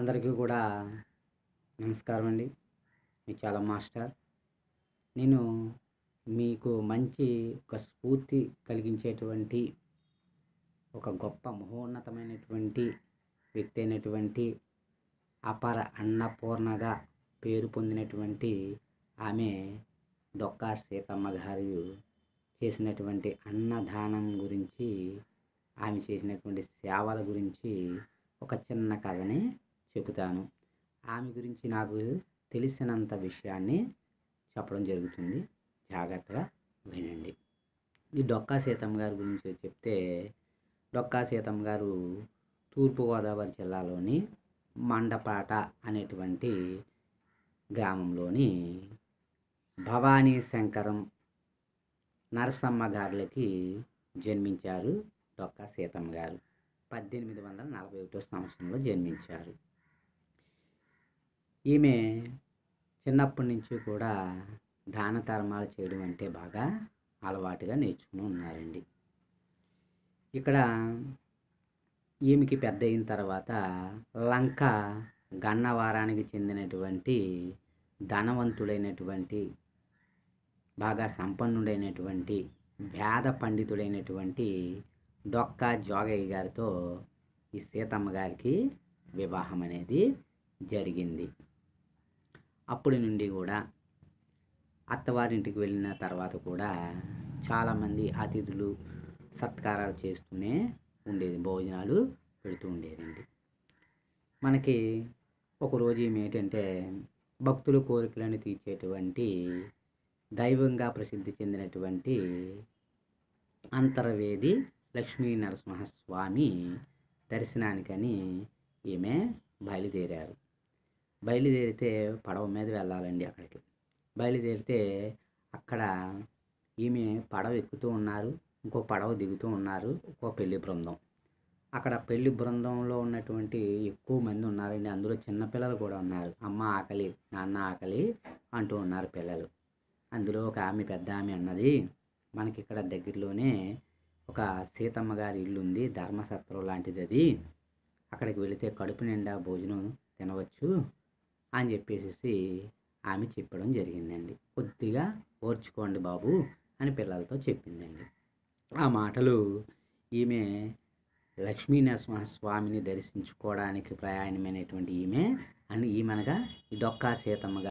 అందరికీ కూడా నమస్కారం అండి మీ చాలా మాస్టర్ నేను మీకు మంచి ఒక స్ఫూర్తి కలిగించేటువంటి ఒక గొప్ప మహోన్నతమైనటువంటి వ్యక్తి అయినటువంటి అపర అన్నపూర్ణగా పేరు పొందినటువంటి ఆమె డొక్కా సీతమ్మ గారు చేసినటువంటి అన్నదానం గురించి ఆమె చేసినటువంటి సేవల గురించి ఒక చిన్న కథని చెబుతాను ఆమె గురించి నాకు తెలిసినంత విషయాన్ని చెప్పడం జరుగుతుంది జాగ్రత్తగా వినండి ఈ డొక్కా సీతమ్మ గారి గురించి చెప్తే డొక్కా సీతమ్మ గారు తూర్పుగోదావరి జిల్లాలోని మండపాట అనేటువంటి గ్రామంలోని భవానీ శంకరం నరసమ్మ గారులకి జన్మించారు డొక్కా సీతమ్మ గారు పద్దెనిమిది వందల నలభై ఒకటో సంవత్సరంలో జన్మించారు ఈమె చిన్నప్పటి నుంచి కూడా దాన ధర్మాలు చేయడం అంటే బాగా అలవాటుగా నేర్చుకుని ఉన్నారండి ఇక్కడ ఈమెకి పెద్ద అయిన తర్వాత లంక గన్నవారానికి చెందినటువంటి ధనవంతుడైనటువంటి బాగా సంపన్నుడైనటువంటి వేద పండితుడైనటువంటి డొక్క జోగయ్య గారితో ఈ సీతమ్మ గారికి వివాహం అనేది జరిగింది అప్పటి నుండి కూడా అత్తవారింటికి వెళ్ళిన తర్వాత కూడా చాలామంది అతిథులు సత్కారాలు చేస్తూనే ఉండేది భోజనాలు పెడుతూ ఉండేదండి మనకి ఒకరోజు ఏమిటంటే భక్తుల కోరికలను తీర్చేటువంటి దైవంగా ప్రసిద్ధి చెందినటువంటి అంతర్వేది లక్ష్మీ నరసింహస్వామి దర్శనానికని ఈమె బయలుదేరారు బయలుదేరితే పడవ మీద వెళ్ళాలండి అక్కడికి బయలుదేరితే అక్కడ ఈమె పడవ ఎక్కుతూ ఉన్నారు ఇంకో పడవ దిగుతూ ఉన్నారు ఇంకో పెళ్లి బృందం అక్కడ పెళ్లి బృందంలో ఉన్నటువంటి ఎక్కువ మంది ఉన్నారండి అందులో చిన్నపిల్లలు కూడా ఉన్నారు అమ్మ ఆకలి నాన్న ఆకలి అంటూ ఉన్నారు పిల్లలు అందులో ఒక ఆమె పెద్ద ఆమె అన్నది మనకి ఇక్కడ దగ్గరలోనే ఒక సీతమ్మ గారి ఇల్లు ఉంది ధర్మసత్రం లాంటిది అది అక్కడికి వెళితే కడుపు నిండా భోజనం తినవచ్చు అని చెప్పేసి ఆమె చెప్పడం జరిగిందండి కొద్దిగా ఓర్చుకోండి బాబు అని పిల్లలతో చెప్పిందండి ఆ మాటలు ఈమె లక్ష్మీ స్వామిని దర్శించుకోవడానికి ప్రయాణమైనటువంటి ఈమె అని ఈమెనగా ఈ డొక్కా సీతమ్మగా